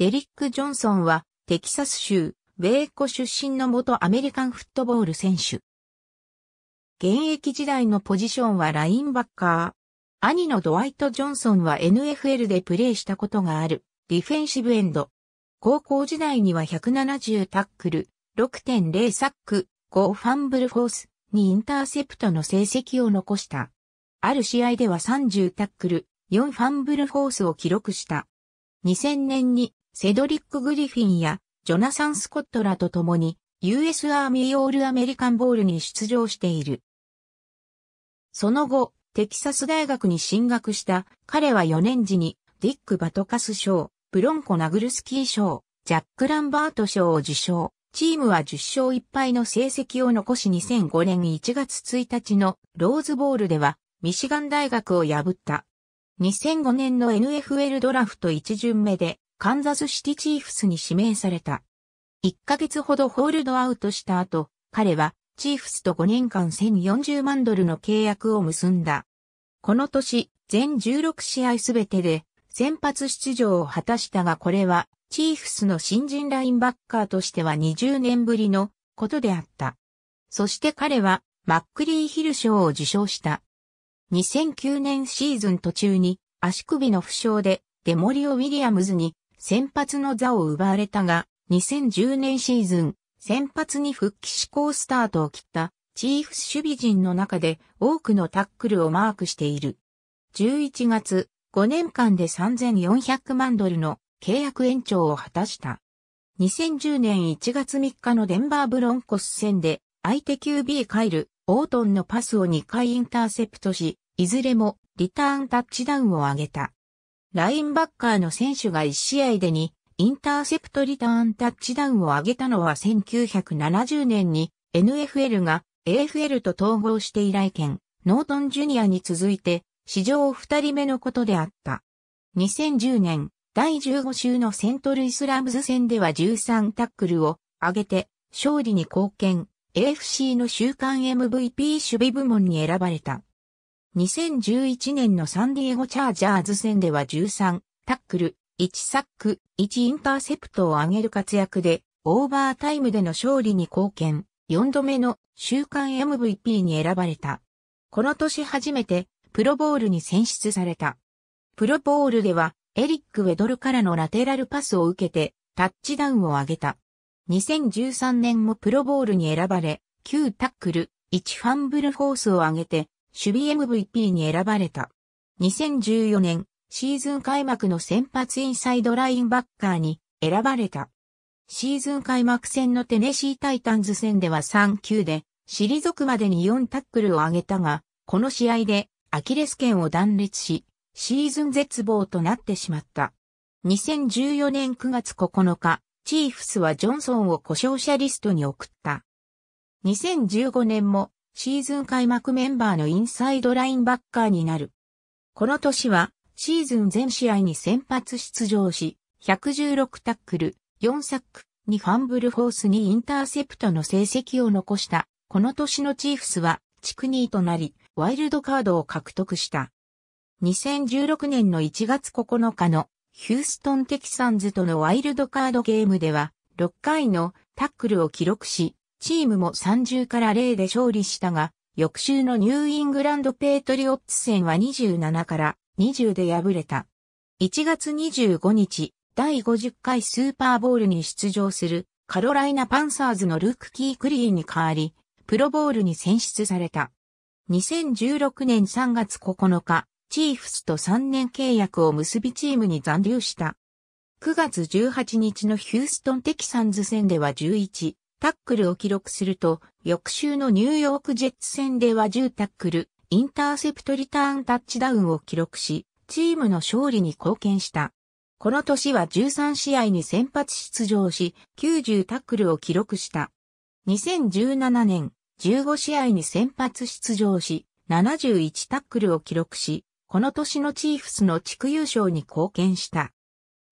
デリック・ジョンソンは、テキサス州、ウェーコ出身の元アメリカンフットボール選手。現役時代のポジションはラインバッカー。兄のドワイト・ジョンソンは NFL でプレーしたことがある、ディフェンシブエンド。高校時代には170タックル、6.0サック、5ファンブルフォース、2インターセプトの成績を残した。ある試合では30タックル、4ファンブルフォースを記録した。2000年にセドリック・グリフィンやジョナサン・スコットらと共に US アーミー・オール・アメリカン・ボールに出場している。その後、テキサス大学に進学した彼は4年時にディック・バトカス賞、ブロンコ・ナグルスキー賞、ジャック・ランバート賞を受賞。チームは10勝1敗の成績を残し2005年1月1日のローズボールではミシガン大学を破った。2005年の NFL ドラフト1巡目でカンザスシティチーフスに指名された。1ヶ月ほどホールドアウトした後、彼はチーフスと5年間1040万ドルの契約を結んだ。この年、全16試合すべてで先発出場を果たしたがこれはチーフスの新人ラインバッカーとしては20年ぶりのことであった。そして彼はマックリーヒル賞を受賞した。2009年シーズン途中に足首の負傷でデモリオ・ウィリアムズに先発の座を奪われたが、2010年シーズン、先発に復帰志向スタートを切ったチーフス守備陣の中で多くのタックルをマークしている。11月、5年間で3400万ドルの契約延長を果たした。2010年1月3日のデンバーブロンコス戦で相手 QB カイル、オートンのパスを2回インターセプトし、いずれもリターンタッチダウンを上げた。ラインバッカーの選手が1試合でにインターセプトリターンタッチダウンを上げたのは1970年に NFL が AFL と統合して以来県ノートンジュニアに続いて史上2人目のことであった。2010年第15週のセントルイスラムズ戦では13タックルを上げて勝利に貢献 AFC の週間 MVP 守備部門に選ばれた。2011年のサンディエゴチャージャーズ戦では13、タックル、1サック、1インターセプトを挙げる活躍で、オーバータイムでの勝利に貢献、4度目の週間 MVP に選ばれた。この年初めて、プロボールに選出された。プロボールでは、エリック・ウェドルからのラテラルパスを受けて、タッチダウンを挙げた。2013年もプロボールに選ばれ、9タックル、1ファンブルフォースを挙げて、守備 MVP に選ばれた。2014年、シーズン開幕の先発インサイドラインバッカーに選ばれた。シーズン開幕戦のテネシータイタンズ戦では3球で、退くまでに4タックルを上げたが、この試合でアキレス腱を断裂し、シーズン絶望となってしまった。2014年9月9日、チーフスはジョンソンを故障者リストに送った。2015年もシーズン開幕メンバーのインサイドラインバッカーになる。この年は、シーズン全試合に先発出場し、116タックル、4サック、2ファンブルフォースにインターセプトの成績を残した、この年のチーフスは、地区2位となり、ワイルドカードを獲得した。2016年の1月9日のヒューストンテキサンズとのワイルドカードゲームでは、6回のタックルを記録し、チームも30から0で勝利したが、翌週のニューイングランドペートリオッツ戦は27から20で敗れた。1月25日、第50回スーパーボールに出場するカロライナパンサーズのルークキー・クリーに代わり、プロボールに選出された。2016年3月9日、チーフスと3年契約を結びチームに残留した。9月18日のヒューストン・テキサンズ戦では11、タックルを記録すると、翌週のニューヨークジェッツ戦では10タックル、インターセプトリターンタッチダウンを記録し、チームの勝利に貢献した。この年は13試合に先発出場し、90タックルを記録した。2017年、15試合に先発出場し、71タックルを記録し、この年のチーフスの地区優勝に貢献した。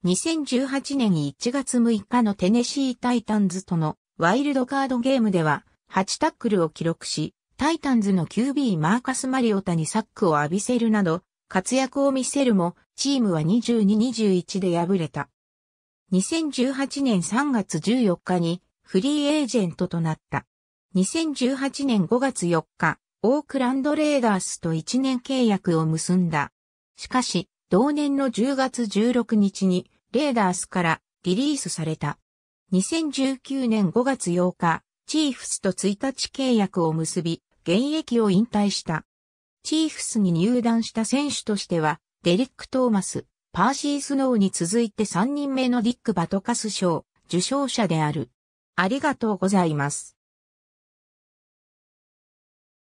2018年1月6日のテネシータイタンズとのワイルドカードゲームでは、8タックルを記録し、タイタンズの QB マーカス・マリオタにサックを浴びせるなど、活躍を見せるも、チームは22-21で敗れた。2018年3月14日にフリーエージェントとなった。2018年5月4日、オークランドレーダースと1年契約を結んだ。しかし、同年の10月16日にレーダースからリリースされた。2019年5月8日、チーフスと1日契約を結び、現役を引退した。チーフスに入団した選手としては、デリック・トーマス、パーシー・スノーに続いて3人目のディック・バトカス賞受賞者である。ありがとうございます。